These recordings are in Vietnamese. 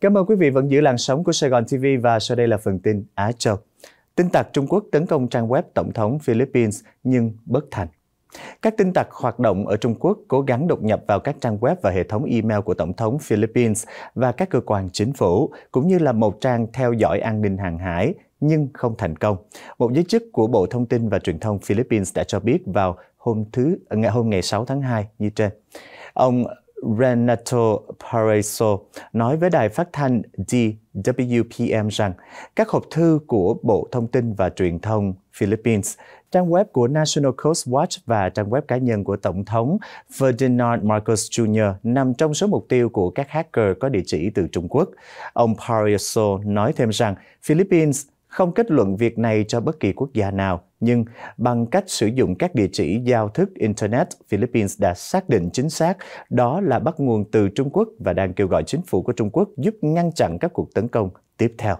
Cảm ơn quý vị vẫn giữ làn sóng của Sài Gòn TV và sau đây là phần tin Á Châu. Tin tặc Trung Quốc tấn công trang web Tổng thống Philippines nhưng bất thành. Các tin tặc hoạt động ở Trung Quốc cố gắng đột nhập vào các trang web và hệ thống email của Tổng thống Philippines và các cơ quan chính phủ, cũng như là một trang theo dõi an ninh hàng hải, nhưng không thành công. Một giới chức của Bộ Thông tin và Truyền thông Philippines đã cho biết vào hôm thứ ngày hôm ngày 6 tháng 2 như trên. Ông Renato Paraiso nói với đài phát thanh DWPM rằng các hộp thư của Bộ Thông tin và Truyền thông Philippines, trang web của National Coast Watch và trang web cá nhân của Tổng thống Ferdinand Marcos Jr. nằm trong số mục tiêu của các hacker có địa chỉ từ Trung Quốc. Ông Paraiso nói thêm rằng Philippines không kết luận việc này cho bất kỳ quốc gia nào, nhưng bằng cách sử dụng các địa chỉ giao thức Internet, Philippines đã xác định chính xác đó là bắt nguồn từ Trung Quốc và đang kêu gọi chính phủ của Trung Quốc giúp ngăn chặn các cuộc tấn công tiếp theo.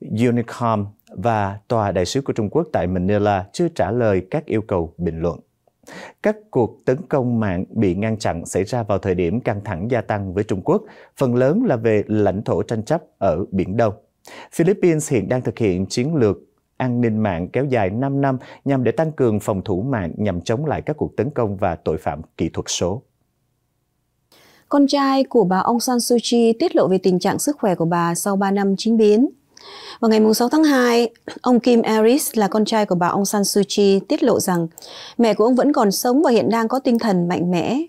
Unicom và Tòa đại sứ của Trung Quốc tại Manila chưa trả lời các yêu cầu bình luận. Các cuộc tấn công mạng bị ngăn chặn xảy ra vào thời điểm căng thẳng gia tăng với Trung Quốc, phần lớn là về lãnh thổ tranh chấp ở Biển Đông. Philippines hiện đang thực hiện chiến lược an ninh mạng kéo dài 5 năm nhằm để tăng cường phòng thủ mạng nhằm chống lại các cuộc tấn công và tội phạm kỹ thuật số. Con trai của bà Aung San Suu Kyi tiết lộ về tình trạng sức khỏe của bà sau 3 năm chính biến. Vào ngày 6 tháng 2, ông Kim Eris là con trai của bà Aung San Suu Kyi tiết lộ rằng mẹ của ông vẫn còn sống và hiện đang có tinh thần mạnh mẽ.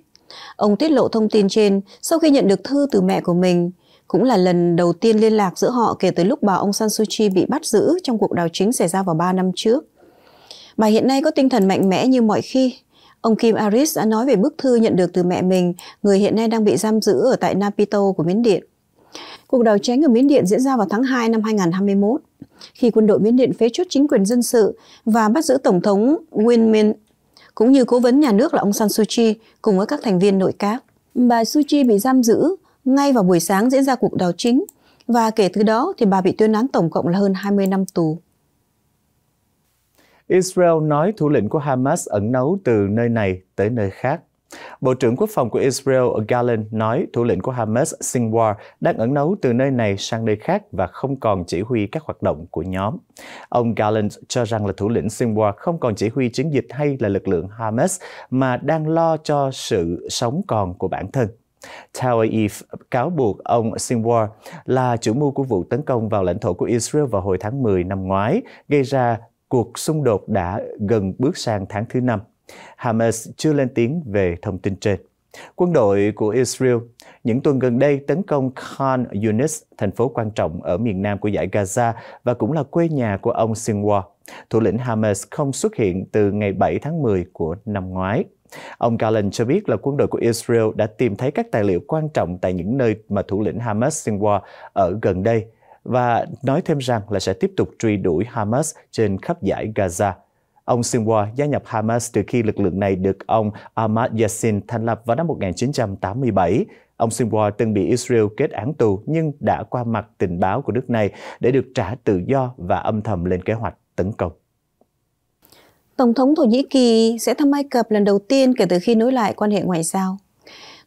Ông tiết lộ thông tin trên sau khi nhận được thư từ mẹ của mình cũng là lần đầu tiên liên lạc giữa họ kể từ lúc bà ông San Suu Kyi bị bắt giữ trong cuộc đảo chính xảy ra vào 3 năm trước. Bà hiện nay có tinh thần mạnh mẽ như mọi khi. Ông Kim Aris đã nói về bức thư nhận được từ mẹ mình, người hiện nay đang bị giam giữ ở tại Napito của Miến Điện. Cuộc đảo chính ở Miến Điện diễn ra vào tháng 2 năm 2021, khi quân đội Miến Điện phế chốt chính quyền dân sự và bắt giữ Tổng thống Win Min, cũng như cố vấn nhà nước là ông San Suu Kyi cùng với các thành viên nội các. Bà Suu Kyi bị giam giữ ngay vào buổi sáng diễn ra cuộc đảo chính và kể từ đó thì bà bị tuyên án tổng cộng là hơn 20 năm tù. Israel nói thủ lĩnh của Hamas ẩn nấu từ nơi này tới nơi khác. Bộ trưởng Quốc phòng của Israel Gallant nói thủ lĩnh của Hamas Sinwar đang ẩn nấu từ nơi này sang nơi khác và không còn chỉ huy các hoạt động của nhóm. Ông Gallant cho rằng là thủ lĩnh Sinwar không còn chỉ huy chiến dịch hay là lực lượng Hamas mà đang lo cho sự sống còn của bản thân. Tower Eve cáo buộc ông Sinwar là chủ mưu của vụ tấn công vào lãnh thổ của Israel vào hồi tháng 10 năm ngoái, gây ra cuộc xung đột đã gần bước sang tháng thứ năm. Hamas chưa lên tiếng về thông tin trên. Quân đội của Israel những tuần gần đây tấn công Khan Yunis, thành phố quan trọng ở miền nam của giải Gaza và cũng là quê nhà của ông Sinwar. Thủ lĩnh Hamas không xuất hiện từ ngày 7 tháng 10 của năm ngoái. Ông Garland cho biết là quân đội của Israel đã tìm thấy các tài liệu quan trọng tại những nơi mà thủ lĩnh Hamas Sinwar ở gần đây và nói thêm rằng là sẽ tiếp tục truy đuổi Hamas trên khắp giải Gaza. Ông Sinwar gia nhập Hamas từ khi lực lượng này được ông Ahmad Yassin thành lập vào năm 1987. Ông Sinwar từng bị Israel kết án tù nhưng đã qua mặt tình báo của nước này để được trả tự do và âm thầm lên kế hoạch tấn công. Tổng thống Thổ Nhĩ Kỳ sẽ thăm Ai Cập lần đầu tiên kể từ khi nối lại quan hệ ngoại giao.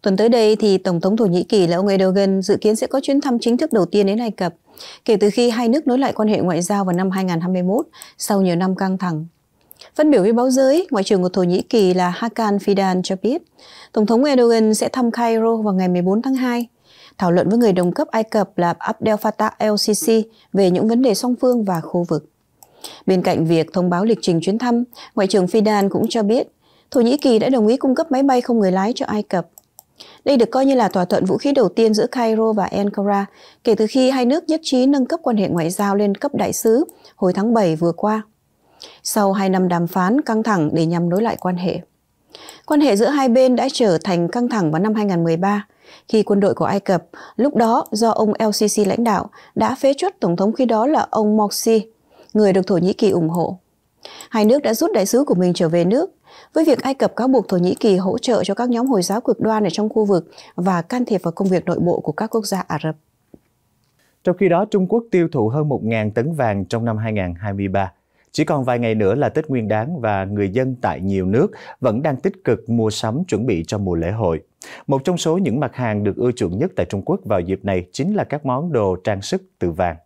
Tuần tới đây thì Tổng thống Thổ Nhĩ Kỳ là ông Erdogan dự kiến sẽ có chuyến thăm chính thức đầu tiên đến Ai Cập kể từ khi hai nước nối lại quan hệ ngoại giao vào năm 2021 sau nhiều năm căng thẳng. Phát biểu với báo giới, Ngoại trưởng của Thổ Nhĩ Kỳ là Hakan Fidan cho biết, Tổng thống Erdogan sẽ thăm Cairo vào ngày 14 tháng 2, thảo luận với người đồng cấp Ai Cập là Abdel Fattah el-Sisi về những vấn đề song phương và khu vực. Bên cạnh việc thông báo lịch trình chuyến thăm, Ngoại trưởng Fidan cũng cho biết Thổ Nhĩ Kỳ đã đồng ý cung cấp máy bay không người lái cho Ai Cập. Đây được coi như là thỏa thuận vũ khí đầu tiên giữa Cairo và Ankara kể từ khi hai nước nhất trí nâng cấp quan hệ ngoại giao lên cấp đại sứ hồi tháng 7 vừa qua. Sau hai năm đàm phán căng thẳng để nhằm nối lại quan hệ. Quan hệ giữa hai bên đã trở thành căng thẳng vào năm 2013 khi quân đội của Ai Cập, lúc đó do ông El Sisi lãnh đạo, đã phế chuất tổng thống khi đó là ông Morsi người được Thổ Nhĩ Kỳ ủng hộ. Hai nước đã rút đại sứ của mình trở về nước, với việc Ai Cập cáo buộc Thổ Nhĩ Kỳ hỗ trợ cho các nhóm Hồi giáo cực đoan ở trong khu vực và can thiệp vào công việc nội bộ của các quốc gia Ả Rập. Trong khi đó, Trung Quốc tiêu thụ hơn 1.000 tấn vàng trong năm 2023. Chỉ còn vài ngày nữa là Tết Nguyên đán và người dân tại nhiều nước vẫn đang tích cực mua sắm chuẩn bị cho mùa lễ hội. Một trong số những mặt hàng được ưa chuộng nhất tại Trung Quốc vào dịp này chính là các món đồ trang sức từ vàng.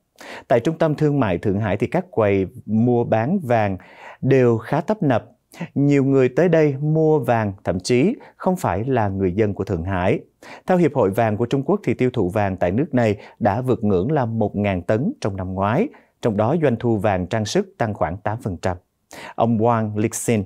Tại trung tâm thương mại Thượng Hải thì các quầy mua bán vàng đều khá tấp nập. Nhiều người tới đây mua vàng thậm chí không phải là người dân của Thượng Hải. Theo Hiệp hội Vàng của Trung Quốc thì tiêu thụ vàng tại nước này đã vượt ngưỡng là 1.000 tấn trong năm ngoái, trong đó doanh thu vàng trang sức tăng khoảng 8%. Ông Wang Lixin,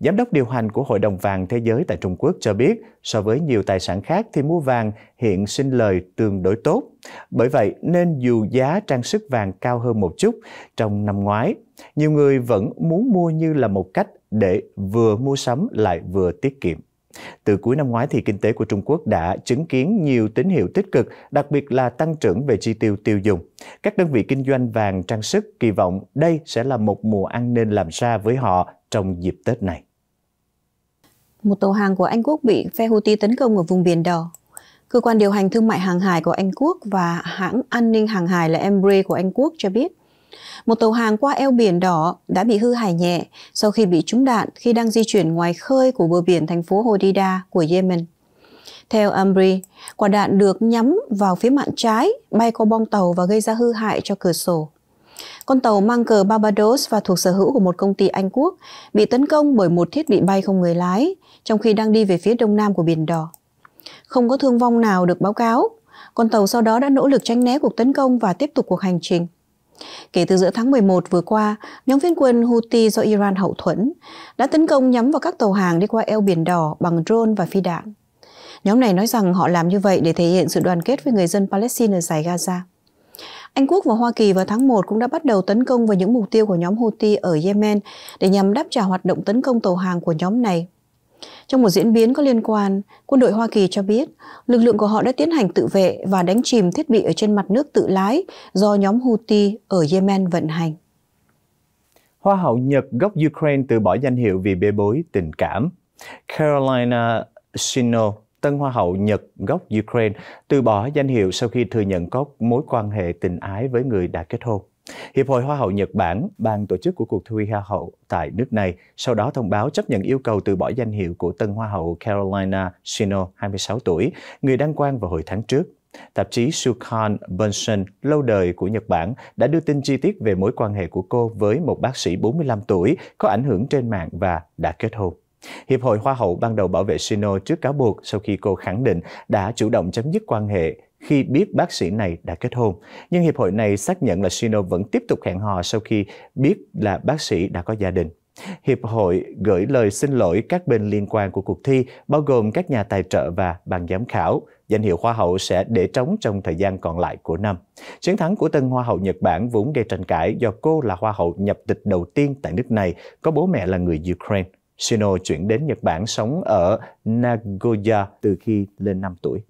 Giám đốc điều hành của Hội đồng vàng thế giới tại Trung Quốc cho biết, so với nhiều tài sản khác thì mua vàng hiện sinh lời tương đối tốt. Bởi vậy nên dù giá trang sức vàng cao hơn một chút trong năm ngoái, nhiều người vẫn muốn mua như là một cách để vừa mua sắm lại vừa tiết kiệm. Từ cuối năm ngoái thì kinh tế của Trung Quốc đã chứng kiến nhiều tín hiệu tích cực, đặc biệt là tăng trưởng về chi tiêu tiêu dùng. Các đơn vị kinh doanh vàng trang sức kỳ vọng đây sẽ là một mùa ăn nên làm ra với họ trong dịp Tết này. Một tàu hàng của Anh Quốc bị phe Houthi tấn công ở vùng Biển Đỏ. Cơ quan điều hành thương mại hàng hải của Anh Quốc và hãng an ninh hàng hải là Embry của Anh Quốc cho biết một tàu hàng qua eo biển đỏ đã bị hư hại nhẹ sau khi bị trúng đạn khi đang di chuyển ngoài khơi của bờ biển thành phố Hodida của Yemen. Theo Ambri, quả đạn được nhắm vào phía mạn trái, bay qua bong tàu và gây ra hư hại cho cửa sổ. Con tàu mang cờ Barbados và thuộc sở hữu của một công ty Anh Quốc bị tấn công bởi một thiết bị bay không người lái, trong khi đang đi về phía đông nam của Biển Đỏ. Không có thương vong nào được báo cáo, con tàu sau đó đã nỗ lực tránh né cuộc tấn công và tiếp tục cuộc hành trình. Kể từ giữa tháng 11 vừa qua, nhóm phiến quân Houthi do Iran hậu thuẫn đã tấn công nhắm vào các tàu hàng đi qua eo Biển Đỏ bằng drone và phi đạn. Nhóm này nói rằng họ làm như vậy để thể hiện sự đoàn kết với người dân Palestine ở giải Gaza. Anh Quốc và Hoa Kỳ vào tháng 1 cũng đã bắt đầu tấn công vào những mục tiêu của nhóm Houthi ở Yemen để nhằm đáp trả hoạt động tấn công tàu hàng của nhóm này trong một diễn biến có liên quan, quân đội Hoa Kỳ cho biết lực lượng của họ đã tiến hành tự vệ và đánh chìm thiết bị ở trên mặt nước tự lái do nhóm Houthi ở Yemen vận hành. Hoa hậu Nhật gốc Ukraine từ bỏ danh hiệu vì bê bối tình cảm. Carolina Shino, tân hoa hậu Nhật gốc Ukraine, từ bỏ danh hiệu sau khi thừa nhận có mối quan hệ tình ái với người đã kết hôn. Hiệp hội Hoa hậu Nhật Bản, ban tổ chức của cuộc thi Hoa hậu tại nước này, sau đó thông báo chấp nhận yêu cầu từ bỏ danh hiệu của tân Hoa hậu Carolina Shino, 26 tuổi, người đăng quang vào hồi tháng trước. Tạp chí Shukan Bunsen, lâu đời của Nhật Bản, đã đưa tin chi tiết về mối quan hệ của cô với một bác sĩ 45 tuổi có ảnh hưởng trên mạng và đã kết hôn. Hiệp hội Hoa hậu ban đầu bảo vệ Shino trước cáo buộc sau khi cô khẳng định đã chủ động chấm dứt quan hệ khi biết bác sĩ này đã kết hôn. Nhưng hiệp hội này xác nhận là Shino vẫn tiếp tục hẹn hò sau khi biết là bác sĩ đã có gia đình. Hiệp hội gửi lời xin lỗi các bên liên quan của cuộc thi, bao gồm các nhà tài trợ và ban giám khảo. Danh hiệu Hoa hậu sẽ để trống trong thời gian còn lại của năm. Chiến thắng của tân Hoa hậu Nhật Bản vốn gây tranh cãi do cô là Hoa hậu nhập tịch đầu tiên tại nước này, có bố mẹ là người Ukraine. Shino chuyển đến Nhật Bản sống ở Nagoya từ khi lên 5 tuổi.